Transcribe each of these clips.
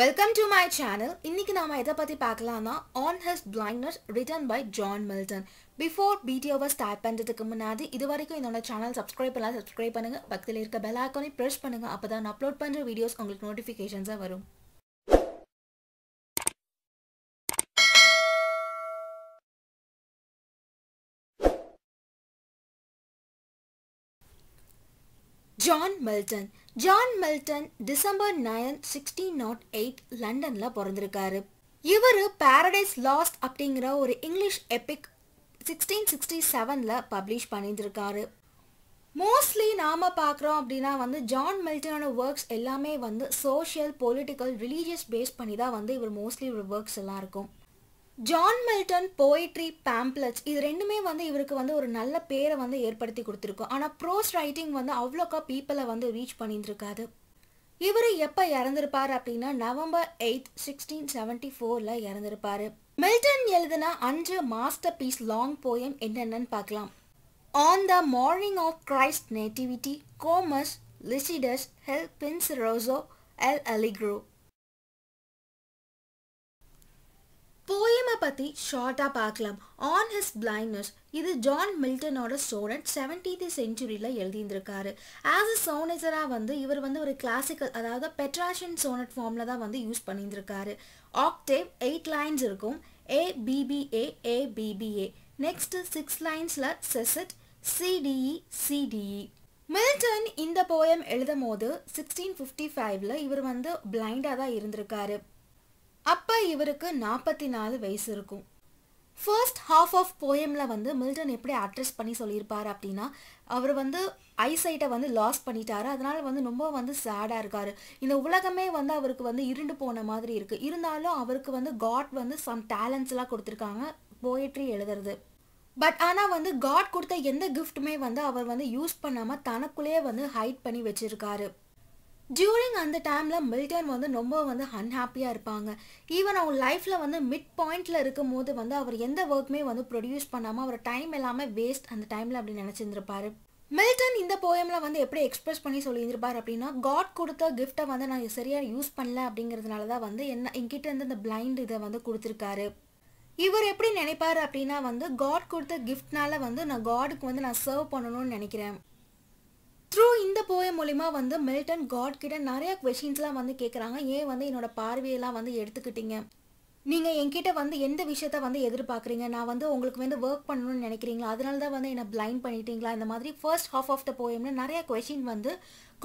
welcome to my channel இன்னைக்கு நாம எதை பத்தி பார்க்கலாம்னா on his blindness written by John Milton before பிடிஓவை ஸ்டார்ட் பண்ணுறதுக்கு முன்னாடி இது வரைக்கும் என்னோட சேனல் சப்ஸ்கிரைப் பண்ணலாம் சப்ஸ்கிரைப் பண்ணுங்க பக்கத்தில் இருக்க பெல் ஐக்கானை ப்ரெஸ் பண்ணுங்கள் அப்போ தான் அப்லோட் பண்ணுற வீடியோஸ் உங்களுக்கு நோட்டிஃபிகேஷன்ஸாக வரும் John Milton John Milton December nine sixteen nought eight லண்டனில் பிறந்திருக்காரு இவர் பேரடைஸ் லாஸ்ட் அப்படிங்கிற ஒரு இங்கிலீஷ் எபிக் சிக்ஸ்டீன் சிக்ஸ்டி செவனில் பப்ளிஷ் பண்ணியிருந்திருக்காரு மோஸ்ட்லி நாம் பார்க்குறோம் அப்படின்னா வந்து ஜான் மில்டனோட ஒர்க்ஸ் எல்லாமே வந்து சோஷியல் பொலிட்டிக்கல் ரிலீஜியஸ் பேஸ் பண்ணி தான் வந்து இவர் மோஸ்ட்லி இவர் ஒர்க்ஸ் எல்லாம் இருக்கும் ஜான் மில்டன் போயிட்ரி பேம்ப்ளட்ஸ் இது ரெண்டுமே வந்து இவருக்கு வந்து ஒரு நல்ல பேரை வந்து ஏற்படுத்தி கொடுத்துருக்கோம் ஆனால் ப்ரோஸ் ரைட்டிங் வந்து அவ்வளோக்கா பீப்புளை வந்து ரீச் பண்ணியிருந்துருக்காது இவர் எப்போ இறந்துருப்பார் அப்படின்னா நவம்பர் எயிட் சிக்ஸ்டீன் செவன்டி ஃபோரில் இறந்துருப்பார் மில்டன் எழுதுனா அஞ்சு மாஸ்டர் பீஸ் லாங் போயம் என்னென்னு பார்க்கலாம் on the morning of Christ nativity Comus Lycidas Il Penseroso L'Allegro போயமை பற்றி ஷார்ட்டாக பார்க்கலாம் ஆன் ஹிஸ் பிளைண்ட்னஸ் இது ஜான் மில்டனோட ஸ்டூடெண்ட் செவன்டீத் செஞ்சுரியில் எழுதியிருந்திருக்காரு ஆஸ் அ சோனேசராக வந்து இவர் வந்து ஒரு கிளாசிக்கல் அதாவது பெட்ராஷன் சோனட் ஃபார்மில் தான் வந்து யூஸ் பண்ணியிருந்திருக்காரு ஆக்டேவ் எயிட் லைன்ஸ் இருக்கும் ஏபிபிஏ ஏபிபிஏ நெக்ஸ்ட்டு சிக்ஸ் லைன்ஸில் செசட் சிடிஇ சிடிஇ மில்டன் இந்த போயம் எழுதும் போது சிக்ஸ்டீன் ஃபிஃப்டி ஃபைவ்ல இவர் வந்து பிளைண்டாக தான் இருந்திருக்காரு அப்போ இவருக்கு நாற்பத்தி நாலு வயசு இருக்கும் ஃபர்ஸ்ட் ஹாஃப் ஆஃப் போயமில் வந்து மில்டன் எப்படி அட்ரஸ் பண்ணி சொல்லியிருப்பார் அப்படின்னா அவர் வந்து ஐசைட்டை வந்து லாஸ் பண்ணிட்டாரு அதனால் வந்து ரொம்ப வந்து சேடாக இருக்கார் இந்த உலகமே வந்து அவருக்கு வந்து இருண்டு போன மாதிரி இருக்குது இருந்தாலும் அவருக்கு வந்து காட் வந்து சம் டேலண்ட்ஸ்லாம் கொடுத்துருக்காங்க போயட்ரி எழுதுறது பட் ஆனால் வந்து காட் கொடுத்த எந்த கிஃப்ட்டுமே வந்து அவர் வந்து யூஸ் பண்ணாமல் தனக்குள்ளேயே வந்து ஹைட் பண்ணி வச்சுருக்காரு டியூரிங் அந்த டைமில் மில்டன் வந்து ரொம்ப வந்து அன்ஹாப்பியாக இருப்பாங்க ஈவன் அவங்க லைஃப்பில் வந்து மிட் பாயிண்டில் இருக்கும் போது வந்து அவர் எந்த ஒர்க்குமே வந்து ப்ரொடியூஸ் பண்ணாமல் அவர் டைம் எல்லாமே வேஸ்ட் அந்த டைமில் அப்படி நினச்சிருந்துருப்பாரு மில்டன் இந்த போயமில் வந்து எப்படி எக்ஸ்பிரஸ் பண்ணி சொல்லியிருப்பார் அப்படின்னா காட் கொடுத்த கிஃப்ட்டை வந்து நான் சரியாக யூஸ் பண்ணல அப்படிங்கிறதுனால தான் வந்து என்ன எங்கிட்ட இருந்து இந்த பிளைண்ட் இதை வந்து கொடுத்துருக்காரு இவர் எப்படி நினைப்பார் அப்படின்னா வந்து காட் கொடுத்த கிஃப்ட்னால வந்து நான் காடுக்கு வந்து நான் சர்வ் பண்ணணும்னு நினைக்கிறேன் த்ரூ இந்த போயம் மூலிமா வந்து மில்டன் காட் கிட்ட நிறைய கொஷின்ஸ்லாம் வந்து கேட்குறாங்க ஏன் வந்து என்னோட பார்வையெல்லாம் வந்து எடுத்துக்கிட்டீங்க நீங்கள் என்கிட்ட வந்து எந்த விஷயத்த வந்து எதிர்பார்க்குறீங்க நான் வந்து உங்களுக்கு வந்து ஒர்க் பண்ணணும்னு நினைக்கிறீங்களா அதனால தான் வந்து என்னை பிளைண்ட் பண்ணிட்டீங்களா இந்த மாதிரி ஃபர்ஸ்ட் ஹாஃப் ஆஃப் த போயம்னு நிறைய கொஷின் வந்து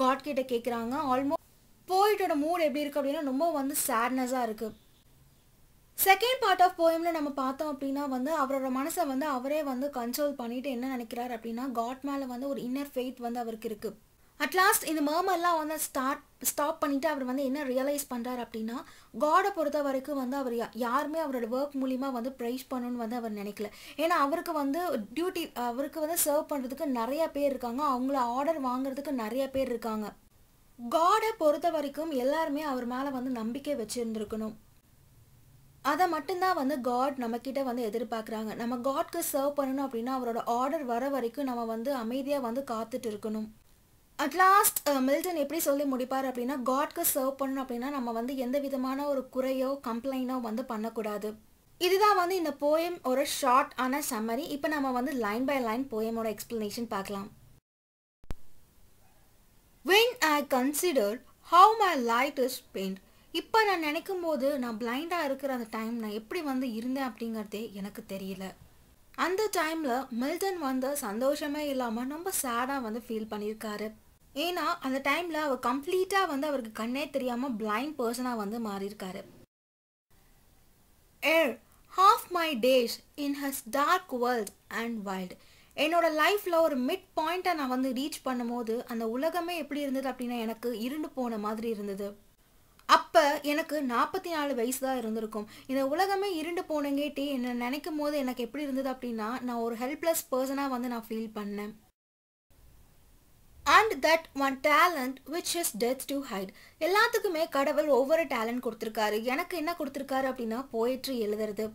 காட் கிட்ட கேட்குறாங்க ஆல்மோஸ்ட் போயிட்டோட மூட் எப்படி இருக்குது அப்படின்னா ரொம்ப வந்து சேட்னஸாக இருக்குது செகண்ட் பார்ட் ஆஃப் போயமில் நம்ம பார்த்தோம் அப்படின்னா வந்து அவரோட மனசை வந்து அவரே வந்து கண்ட்ரோல் பண்ணிட்டு என்ன நினைக்கிறார் அப்படின்னா காட் மேலே வந்து ஒரு இன்னர் ஃபெய்த் வந்து அவருக்கு இருக்குது அட்லாஸ்ட் இந்த மேமெல்லாம் வந்து ஸ்டார்ட் ஸ்டாப் பண்ணிவிட்டு அவர் வந்து என்ன ரியலைஸ் பண்ணுறாரு அப்படின்னா காடை பொறுத்த வரைக்கும் வந்து அவர் யாருமே அவரோட ஒர்க் மூலிமா வந்து ப்ரைஸ் பண்ணணும்னு வந்து அவர் நினைக்கல ஏன்னா அவருக்கு வந்து டியூட்டி அவருக்கு வந்து சர்வ் பண்ணுறதுக்கு நிறைய பேர் இருக்காங்க அவங்கள ஆர்டர் வாங்குறதுக்கு நிறைய பேர் இருக்காங்க காடை பொறுத்த வரைக்கும் எல்லாருமே அவர் மேலே வந்து நம்பிக்கை வச்சுருந்துருக்கணும் அதை மட்டும்தான் வந்து காட் நம்மக்கிட்ட வந்து எதிர்பார்க்குறாங்க நம்ம காட்க்கு சர்வ் பண்ணணும் அப்படின்னா அவரோட ஆர்டர் வர வரைக்கும் நம்ம வந்து அமைதியாக வந்து காத்துட்டு இருக்கணும் அட்லாஸ்ட் மில்டன் எப்படி சொல்லி முடிப்பார் அப்படின்னா காட்க்கு சர்வ் பண்ணணும் அப்படின்னா நம்ம வந்து எந்த விதமான ஒரு குறையோ கம்ப்ளைண்டோ வந்து பண்ணக்கூடாது இதுதான் வந்து இந்த போயம் ஒரு ஷார்ட் ஆன சம்மரி இப்போ நம்ம வந்து லைன் பை லைன் போயமோட எக்ஸ்ப்ளனேஷன் பார்க்கலாம் when I consider how my light is spent இப்போ நான் நினைக்கும் போது நான் பிளைண்டாக இருக்கிற அந்த டைம் நான் எப்படி வந்து இருந்தேன் அப்படிங்கிறதே எனக்கு தெரியல அந்த டைமில் மில்டன் வந்து சந்தோஷமே இல்லாமல் ரொம்ப சேடாக வந்து ஃபீல் பண்ணியிருக்காரு ஏன்னா அந்த டைமில் அவர் கம்ப்ளீட்டாக வந்து அவருக்கு கண்ணே தெரியாமல் பிளைண்ட் பர்சனாக வந்து மாறியிருக்காரு ere half my days in this dark world and wide என்னோட லைஃப்பில் ஒரு மிட் பாயிண்ட்டை நான் வந்து ரீச் பண்ணும்போது அந்த உலகமே எப்படி இருந்தது அப்படின்னா எனக்கு இருண்டு போன மாதிரி இருந்தது அப்போ எனக்கு நாற்பத்தி நாலு வயசு தான் இருந்திருக்கும் இந்த உலகமே இருண்டு போனங்கேட்டி என்னை நினைக்கும் போது எனக்கு எப்படி இருந்தது அப்படின்னா நான் ஒரு ஹெல்ப்லெஸ் பர்சனாக வந்து நான் ஃபீல் பண்ணேன் and that one talent which is death to hide எல்லாத்துக்குமே கடவுள் ஒவ்வொரு டேலண்ட் கொடுத்துருக்காரு எனக்கு என்ன கொடுத்துருக்காரு அப்படின்னா போயிட்டு எழுதுறது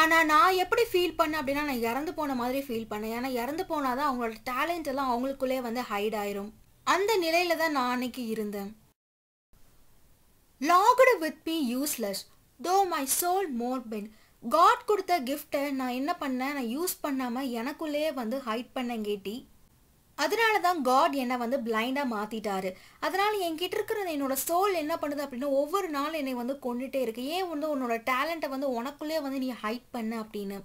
ஆனால் நான் எப்படி ஃபீல் பண்ணேன் அப்படின்னா நான் இறந்து போன மாதிரி ஃபீல் பண்ணேன் ஏன்னா இறந்து போனால் தான் அவங்களோட டேலண்ட் எல்லாம் அவங்களுக்குள்ளே வந்து ஹைட் ஆயிரும் அந்த நிலையில தான் நான் அன்னைக்கு இருந்தேன் lodged with me useless though my soul more bent God கொடுத்த கிஃப்ட்டை நான் என்ன பண்ணேன் நான் யூஸ் பண்ணாமல் எனக்குள்ளேயே வந்து ஹைட் பண்ணேன் கேட்டி அதனால தான் காட் என்னை வந்து பிளைண்டாக மாற்றிட்டாரு அதனால் என்கிட்ட இருக்கிற என்னோட சோல் என்ன பண்ணுது அப்படின்னா ஒவ்வொரு நாள் என்னை வந்து கொண்டுகிட்டே இருக்கு ஏன் வந்து உன்னோட டேலண்ட்டை வந்து உனக்குள்ளேயே வந்து நீ ஹைட் பண்ண அப்படின்னு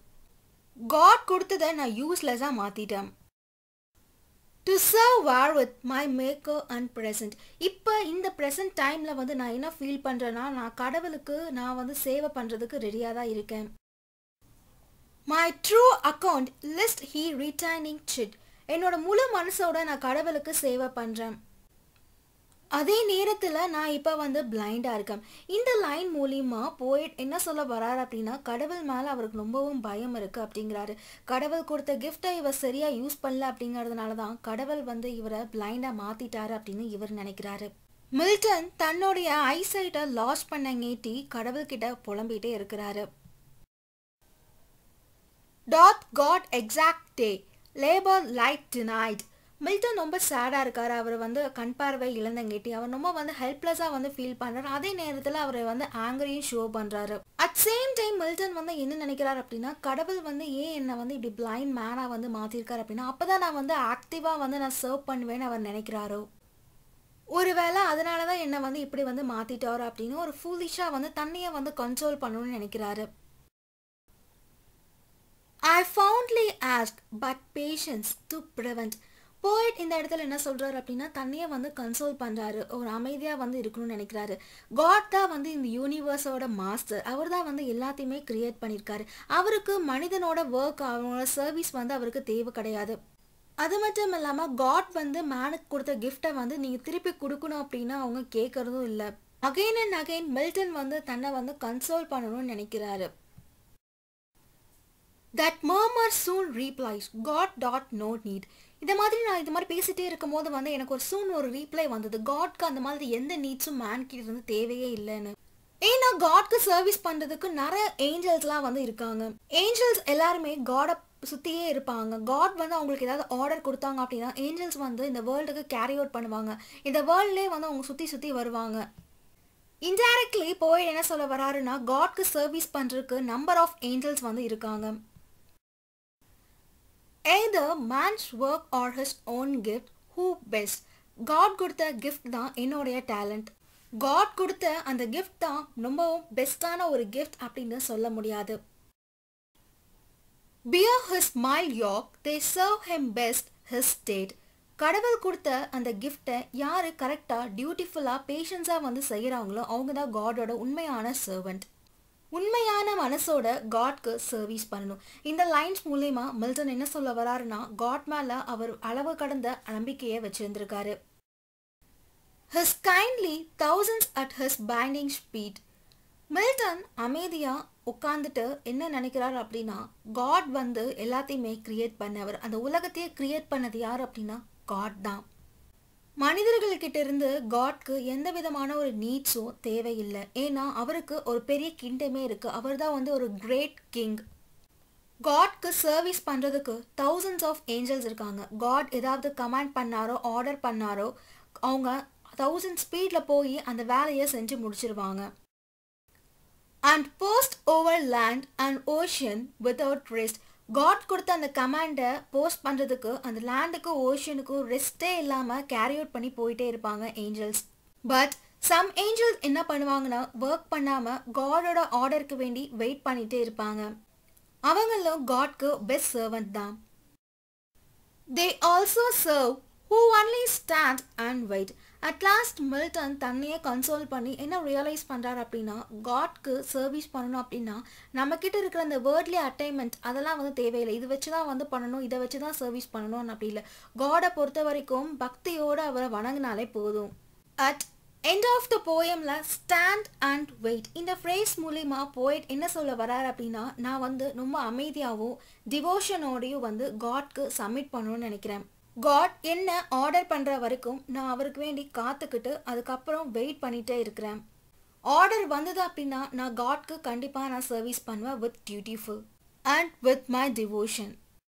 காட் கொடுத்ததை நான் யூஸ்லெஸ்ஸாக மாற்றிட்டேன் to serve therewith my maker and present இப்போ இந்த ப்ரெசன்ட் டைமில் வந்து நான் என்ன ஃபீல் பண்ணுறேன்னா நான் கடவுளுக்கு நான் வந்து சேவை பண்ணுறதுக்கு ரெடியாக தான் இருக்கேன் my true account lest he returning chide என்னோட முழு மனசோட நான் கடவுளுக்கு சேவை பண்ணுறேன் அதே நேரத்தில் நான் இப்போ வந்து பிளைண்டாக இருக்கேன் இந்த லைன் மூலிமா போயிட் என்ன சொல்ல வராரு அப்படின்னா கடவுள் மேலே அவருக்கு ரொம்பவும் பயம் இருக்குது அப்படிங்கிறாரு கடவுள் கொடுத்த கிஃப்டை இவர் சரியாக யூஸ் பண்ணல அப்படிங்கிறதுனால தான் கடவுள் வந்து இவரை பிளைண்டாக மாற்றிட்டாரு அப்படின்னு இவர் நினைக்கிறாரு மில்டன் தன்னுடைய ஐசைட்டை லாஸ் பண்ண கடவுள் கடவுள்கிட்ட புலம்பிகிட்டே இருக்கிறாரு doth God exact day labour light denied Milton ரொம்ப சேடாக இருக்கார் அவர் வந்து கண் பார்வை இழந்தங்கேட்டி அவர் ரொம்ப வந்து ஹெல்ப்லெஸ்ஸாக வந்து ஃபீல் பண்ணுறாரு அதே நேரத்தில் அவர் வந்து ஆங்கரையும் ஷோ பண்ணுறாரு அட் சேம் டைம் மில்டன் வந்து என்ன நினைக்கிறார் அப்படின்னா கடவுள் வந்து ஏன் என்னை வந்து இப்படி பிளைண்ட் மேனாக வந்து மாற்றிருக்காரு அப்படின்னா அப்போ தான் நான் வந்து ஆக்டிவாக வந்து நான் சர்வ் பண்ணுவேன்னு அவர் நினைக்கிறாரோ ஒருவேளை அதனால தான் என்னை வந்து இப்படி வந்து மாற்றிட்டாரு அப்படின்னு ஒரு ஃபூலிஷாக வந்து தண்ணியை வந்து கண்ட்ரோல் பண்ணணும்னு நினைக்கிறாரு I fondly ask but patience to prevent poet இந்த இடத்துல என்ன சொல்கிறாரு அப்படின்னா தன்னையே வந்து கன்சோல் பண்ணுறாரு ஒரு அமைதியாக வந்து இருக்கணும்னு நினைக்கிறாரு காட் தான் வந்து இந்த யூனிவர்ஸோட மாஸ்டர் அவர் தான் வந்து எல்லாத்தையுமே கிரியேட் பண்ணியிருக்காரு அவருக்கு மனிதனோட ஒர்க் அவனோட சர்வீஸ் வந்து அவருக்கு தேவை கிடையாது அது மட்டும் இல்லாமல் காட் வந்து மேனுக்கு கொடுத்த கிஃப்டை வந்து நீங்கள் திருப்பி கொடுக்கணும் அப்படின்னா அவங்க கேட்குறதும் இல்லை அகைன் அண்ட் அகைன் மில்டன் வந்து தன்னை வந்து கன்சோல் பண்ணணும்னு நினைக்கிறாரு that murmur soon replies God doth not need இது மாதிரி நான் இது மாதிரி பேசிகிட்டே இருக்கும் போது வந்து எனக்கு ஒரு சூன் ஒரு ரீப்ளை வந்தது காட்க்கு அந்த மாதிரி எந்த நீட்ஸும் மேன்கிட்ட இருந்து தேவையே இல்லைன்னு ஏன்னா காட்க்கு சர்வீஸ் பண்ணுறதுக்கு நிறைய ஏஞ்சல்ஸ்லாம் வந்து இருக்காங்க ஏஞ்சல்ஸ் எல்லாருமே காடை சுற்றியே இருப்பாங்க காட் வந்து அவங்களுக்கு ஏதாவது ஆர்டர் கொடுத்தாங்க அப்படின்னா ஏஞ்சல்ஸ் வந்து இந்த வேர்ல்டுக்கு கேரி அவுட் பண்ணுவாங்க இந்த வேர்ல்ட்லேயே வந்து அவங்க சுற்றி சுற்றி வருவாங்க இன்டைரக்ட்லி போய் என்ன சொல்ல வராருன்னா காட்க்கு சர்வீஸ் பண்றதுக்கு நம்பர் ஆஃப் ஏஞ்சல்ஸ் வந்து இருக்காங்க either man's work or his own gift who best God கொடுத்த கிஃப்ட் தான் என்னுடைய டேலண்ட் காட் கொடுத்த அந்த கிஃப்ட் தான் ரொம்பவும் பெஸ்ட்டான ஒரு கிஃப்ட் அப்படின்னு சொல்ல முடியாது bear his mild yoke they serve him best his state கடவுள் கொடுத்த அந்த கிஃப்டை யார் கரெக்டாக டியூட்டிஃபுல்லாக பேஷன்ஸாக வந்து செய்கிறாங்களோ அவங்க தான் காடோட உண்மையான சர்வெண்ட் உண்மையான மனசோட காட்க்கு சர்வீஸ் பண்ணணும் இந்த லைன்ஸ் மூலயமா மில்டன் என்ன சொல்ல வராருன்னா காட் மேலே அவர் அளவு கடந்த நம்பிக்கையை வச்சிருந்திருக்காரு his kindly thousands at his bidding speed Milton அமைதியாக உட்காந்துட்டு என்ன நினைக்கிறார் அப்படின்னா காட் வந்து எல்லாத்தையுமே கிரியேட் பண்ணவர் அந்த உலகத்தையே கிரியேட் பண்ணது யார் அப்படின்னா காட் தான் மனிதர்கள்கிட்ட இருந்து காட்க்கு எந்த விதமான ஒரு நீட்ஸும் தேவையில்லை ஏன்னா அவருக்கு ஒரு பெரிய கிண்டமே இருக்குது அவர் தான் வந்து ஒரு கிரேட் கிங் காட்க்கு சர்வீஸ் பண்ணுறதுக்கு தௌசண்ட்ஸ் ஆஃப் ஏஞ்சல்ஸ் இருக்காங்க காட் ஏதாவது கமாண்ட் பண்ணாரோ ஆர்டர் பண்ணாரோ அவங்க தௌசண்ட் ஸ்பீடில் போய் அந்த வேலையை செஞ்சு முடிச்சிருவாங்க and post over land and ocean without rest God கொடுத்த அந்த கமாண்டை போஸ்ட் பண்ணுறதுக்கு அந்த லேண்டுக்கும் ஓஷனுக்கும் ரெஸ்ட்டே இல்லாமல் கேரி அவுட் பண்ணி போயிட்டே இருப்பாங்க ஏஞ்சல்ஸ் பட் சம் ஏஞ்சல்ஸ் என்ன பண்ணுவாங்கன்னா ஒர்க் பண்ணாமல் காடோட ஆர்டருக்கு வேண்டி வெயிட் பண்ணிகிட்டே இருப்பாங்க அவங்களும் காட்க்கு பெஸ்ட் சர்வன்ட் தான் they also serve who only stand and wait at last Milton தன்னையே கன்சோல் பண்ணி என்ன ரியலைஸ் பண்ணுறாரு அப்படின்னா காட்க்கு சர்வீஸ் பண்ணணும் அப்படின்னா நம்மக்கிட்ட இருக்கிற அந்த வேர்ட்லி அட்டைன்மெண்ட் அதெல்லாம் வந்து தேவையில்லை இது வச்சு தான் வந்து பண்ணணும் இதை வச்சு தான் சர்வீஸ் பண்ணணும்னு அப்படி இல்லை காடை பொறுத்த வரைக்கும் பக்தியோடு அவரை வணங்கினாலே போதும் அட் எண்ட் ஆஃப் த போயமில் ஸ்டாண்ட் அண்ட் வெயிட் இந்த ஃப்ரேஸ் மூலிமா போய்ட் என்ன சொல்ல வராரு அப்படின்னா நான் வந்து ரொம்ப அமைதியாகவும் டிவோஷனோடையும் வந்து காட்க்கு சப்மிட் பண்ணணும்னு நினைக்கிறேன் காட் என்ன ஆர்டர் பண்ணுற வரைக்கும் நான் அவருக்கு வேண்டி காத்துக்கிட்டு அதுக்கப்புறம் வெயிட் பண்ணிகிட்டே இருக்கிறேன் ஆர்டர் வந்தது அப்படின்னா நான் காட்க்கு கண்டிப்பாக நான் சர்வீஸ் பண்ணுவேன் with dutiful and with my devotion